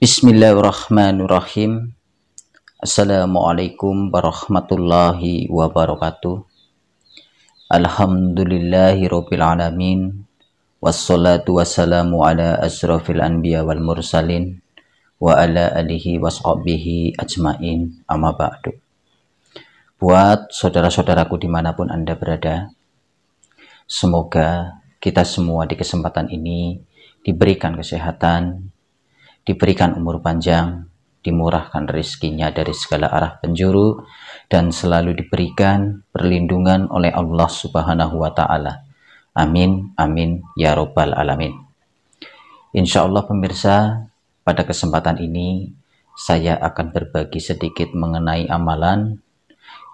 Bismillahirrahmanirrahim. Assalamualaikum warahmatullahi wabarakatuh. Alhamdulillahi rabbil alamin. Wassalatu wassalamu ala asrafil anbiya wal mursalin wa ala alihi washabihi ajmain amma ba'du. Buat saudara-saudaraku dimanapun Anda berada, semoga kita semua di kesempatan ini diberikan kesehatan, diberikan umur panjang, dimurahkan rezekinya dari segala arah penjuru, dan selalu diberikan perlindungan oleh Allah Subhanahu wa Ta'ala. Amin, amin, ya Robbal 'Alamin. Insya Allah, pemirsa, pada kesempatan ini saya akan berbagi sedikit mengenai amalan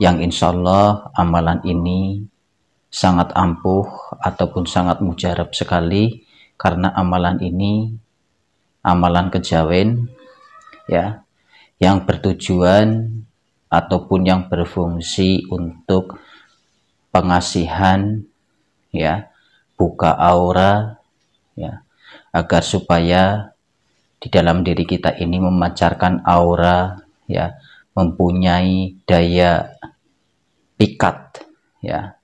yang insya Allah amalan ini sangat ampuh ataupun sangat mujarab sekali karena amalan ini amalan kejawen ya yang bertujuan ataupun yang berfungsi untuk pengasihan ya buka aura ya agar supaya di dalam diri kita ini memancarkan aura ya mempunyai daya pikat ya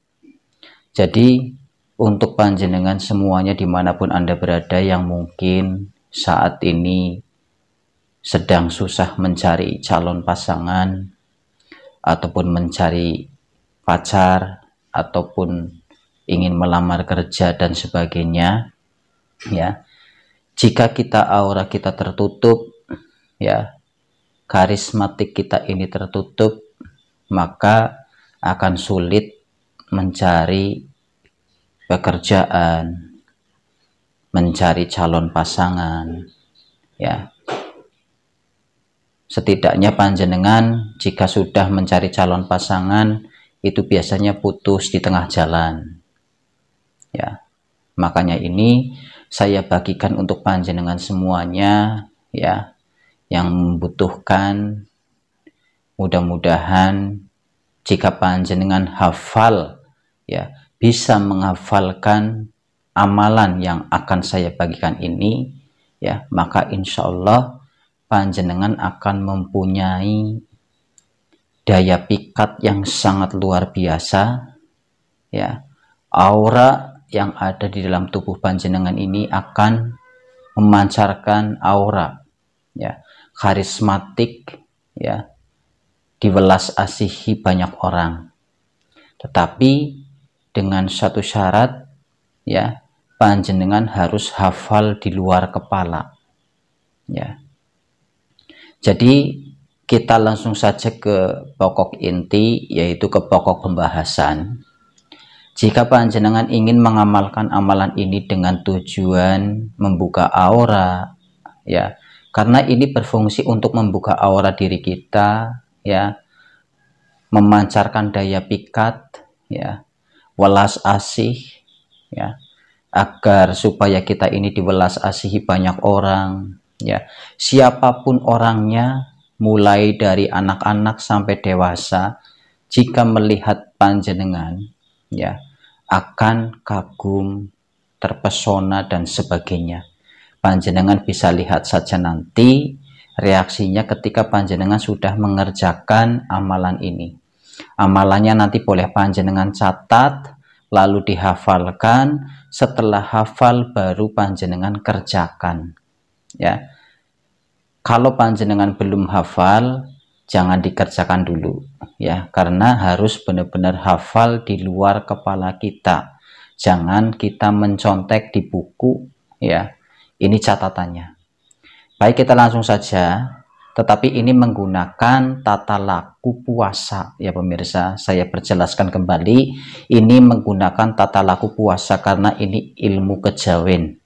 jadi untuk panjenengan semuanya dimanapun anda berada yang mungkin saat ini sedang susah mencari calon pasangan ataupun mencari pacar ataupun ingin melamar kerja dan sebagainya ya jika kita aura kita tertutup ya karismatik kita ini tertutup maka akan sulit mencari pekerjaan mencari calon pasangan ya setidaknya panjenengan jika sudah mencari calon pasangan itu biasanya putus di tengah jalan ya makanya ini saya bagikan untuk panjenengan semuanya ya yang membutuhkan mudah-mudahan jika panjenengan hafal ya bisa menghafalkan amalan yang akan saya bagikan ini ya maka insya Allah panjenengan akan mempunyai daya pikat yang sangat luar biasa ya aura yang ada di dalam tubuh panjenengan ini akan memancarkan aura ya karismatik ya diwelas asihi banyak orang tetapi dengan satu syarat ya panjenengan harus hafal di luar kepala ya jadi kita langsung saja ke pokok inti yaitu ke pokok pembahasan jika panjenengan ingin mengamalkan amalan ini dengan tujuan membuka aura ya karena ini berfungsi untuk membuka aura diri kita ya memancarkan daya pikat ya welas asih ya agar supaya kita ini diwelas asihi banyak orang ya siapapun orangnya mulai dari anak-anak sampai dewasa jika melihat panjenengan ya akan kagum terpesona dan sebagainya panjenengan bisa lihat saja nanti reaksinya ketika panjenengan sudah mengerjakan amalan ini amalannya nanti boleh panjenengan catat lalu dihafalkan setelah hafal baru panjenengan kerjakan ya kalau panjenengan belum hafal jangan dikerjakan dulu ya karena harus benar-benar hafal di luar kepala kita jangan kita mencontek di buku ya ini catatannya baik kita langsung saja tetapi ini menggunakan tata laku puasa ya pemirsa saya perjelaskan kembali ini menggunakan tata laku puasa karena ini ilmu kejawen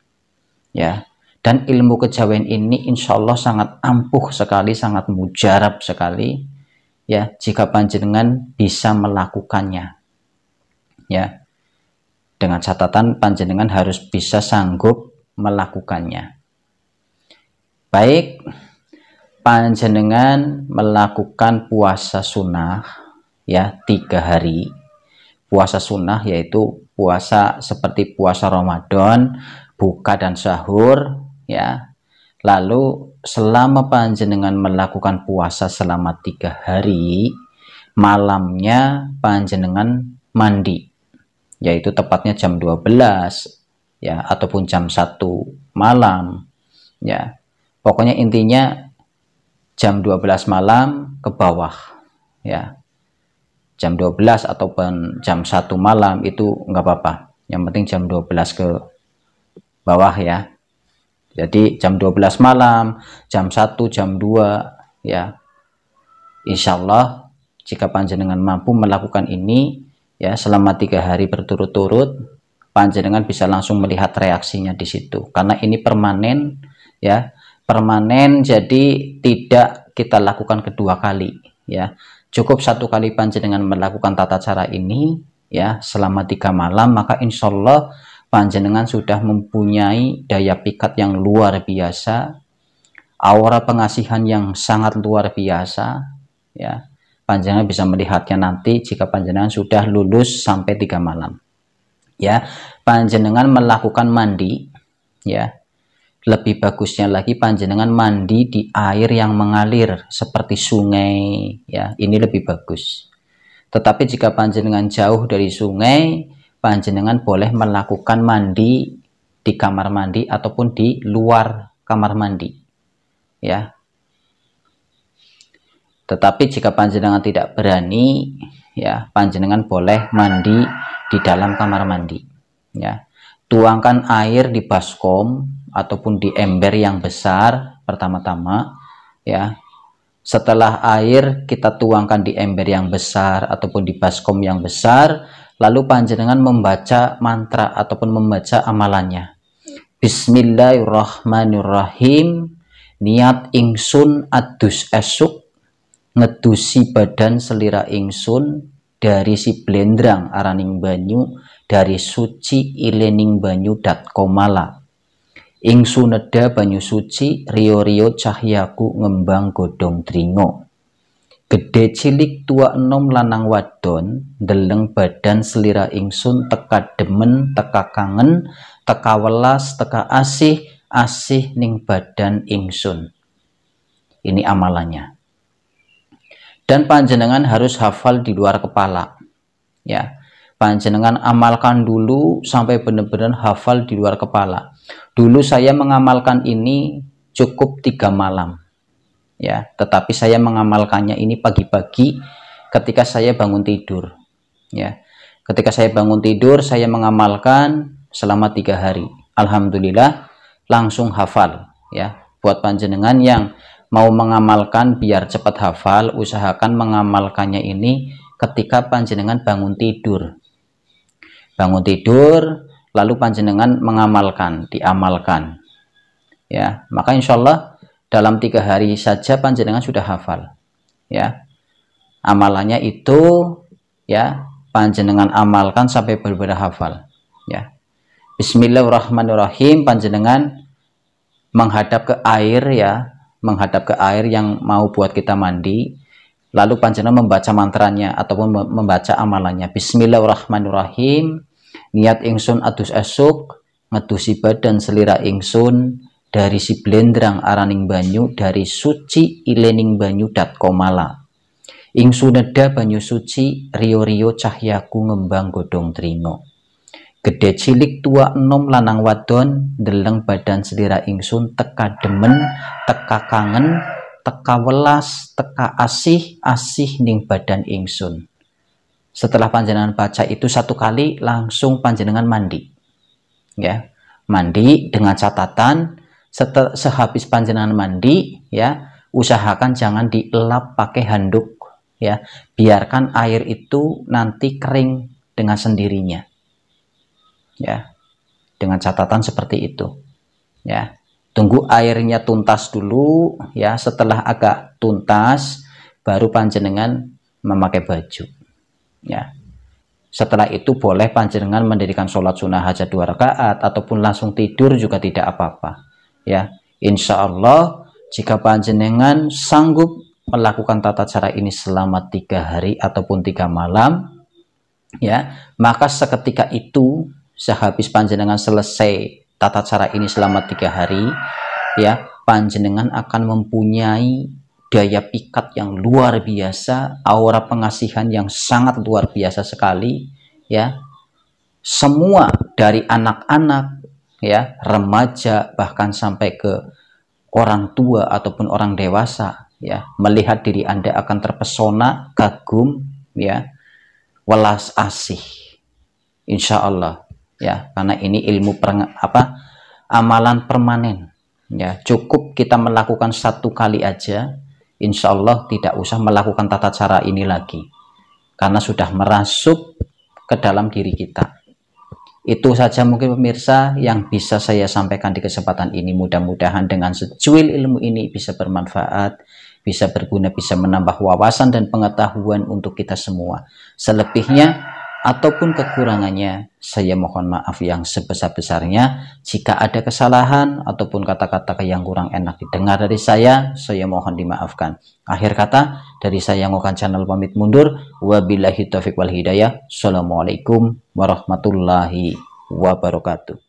ya dan ilmu kejawen ini insya Allah sangat ampuh sekali sangat mujarab sekali ya jika panjenengan bisa melakukannya ya dengan catatan panjenengan harus bisa sanggup melakukannya baik panjenengan melakukan puasa sunnah ya tiga hari puasa sunnah yaitu puasa seperti puasa Ramadan buka dan sahur ya lalu selama panjenengan melakukan puasa selama tiga hari malamnya panjenengan mandi yaitu tepatnya jam 12 ya ataupun jam 1 malam ya pokoknya intinya jam 12 malam ke bawah ya jam 12 ataupun jam 1 malam itu enggak apa-apa yang penting jam 12 ke bawah ya jadi jam 12 malam jam 1 jam 2 ya Insya Allah jika panjenengan mampu melakukan ini ya selama tiga hari berturut-turut panjenengan bisa langsung melihat reaksinya di situ karena ini permanen ya permanen jadi tidak kita lakukan kedua kali ya cukup satu kali panjenengan melakukan tata cara ini ya selama tiga malam maka insya Allah panjenengan sudah mempunyai daya pikat yang luar biasa aura pengasihan yang sangat luar biasa ya panjenengan bisa melihatnya nanti jika panjenengan sudah lulus sampai tiga malam ya panjenengan melakukan mandi ya lebih bagusnya lagi panjenengan mandi di air yang mengalir seperti sungai ya ini lebih bagus tetapi jika panjenengan jauh dari sungai panjenengan boleh melakukan mandi di kamar mandi ataupun di luar kamar mandi ya tetapi jika panjenengan tidak berani ya panjenengan boleh mandi di dalam kamar mandi ya tuangkan air di baskom ataupun di ember yang besar pertama-tama ya setelah air kita tuangkan di ember yang besar ataupun di baskom yang besar lalu panjenengan membaca mantra ataupun membaca amalannya Bismillahirrahmanirrahim niat ingsun adus esuk ngedusi badan selira ingsun dari si blendrang araning banyu dari suci ilening banyu dat komala Ingsu neda banyu suci, rio-rio cahyaku ngembang godong tringo. Gede cilik tua enom lanang wadon, deleng badan selira ingsun teka demen, teka kangen, teka welas, teka asih, asih ning badan ingsun. Ini amalannya. Dan panjenengan harus hafal di luar kepala. Ya, panjenengan amalkan dulu sampai benar-benar hafal di luar kepala Dulu saya mengamalkan ini cukup tiga malam, ya. Tetapi saya mengamalkannya ini pagi-pagi ketika saya bangun tidur, ya. Ketika saya bangun tidur, saya mengamalkan selama tiga hari. Alhamdulillah, langsung hafal, ya. Buat panjenengan yang mau mengamalkan biar cepat hafal, usahakan mengamalkannya ini ketika panjenengan bangun tidur. Bangun tidur, lalu panjenengan mengamalkan diamalkan ya maka insya Allah dalam tiga hari saja panjenengan sudah hafal ya amalannya itu ya panjenengan amalkan sampai berbeda hafal ya Bismillahirrahmanirrahim panjenengan menghadap ke air ya menghadap ke air yang mau buat kita mandi lalu panjenengan membaca mantranya ataupun membaca amalannya Bismillahirrahmanirrahim niat ingsun adus esuk ngedusi badan selira ingsun dari si blendrang araning banyu dari suci ilening banyu dat komala Ingsuneda banyu suci rio-rio cahyaku ngembang godong trino gede cilik tua enom lanang wadon deleng badan selira ingsun teka demen teka kangen teka welas teka asih asih ning badan ingsun setelah panjenengan baca itu satu kali langsung panjenengan mandi ya mandi dengan catatan setel, sehabis panjenengan mandi ya usahakan jangan dielap pakai handuk ya biarkan air itu nanti kering dengan sendirinya ya dengan catatan seperti itu ya tunggu airnya tuntas dulu ya setelah agak tuntas baru panjenengan memakai baju ya setelah itu boleh panjenengan mendirikan sholat sunnah hajat dua rakaat ataupun langsung tidur juga tidak apa-apa ya insya Allah jika panjenengan sanggup melakukan tata cara ini selama tiga hari ataupun tiga malam ya maka seketika itu sehabis panjenengan selesai tata cara ini selama tiga hari ya panjenengan akan mempunyai daya pikat yang luar biasa, aura pengasihan yang sangat luar biasa sekali, ya. Semua dari anak-anak, ya, remaja bahkan sampai ke orang tua ataupun orang dewasa, ya, melihat diri Anda akan terpesona, kagum, ya, welas asih. Insya Allah, ya, karena ini ilmu perang, apa amalan permanen, ya. Cukup kita melakukan satu kali aja, insya Allah tidak usah melakukan tata cara ini lagi karena sudah merasuk ke dalam diri kita itu saja mungkin pemirsa yang bisa saya sampaikan di kesempatan ini mudah-mudahan dengan secuil ilmu ini bisa bermanfaat bisa berguna bisa menambah wawasan dan pengetahuan untuk kita semua selebihnya ataupun kekurangannya. Saya mohon maaf yang sebesar-besarnya. Jika ada kesalahan ataupun kata-kata yang kurang enak didengar dari saya, saya mohon dimaafkan. Akhir kata dari saya yang mohon channel pamit mundur. Wabillahi taufiq wal hidayah. Assalamualaikum warahmatullahi wabarakatuh.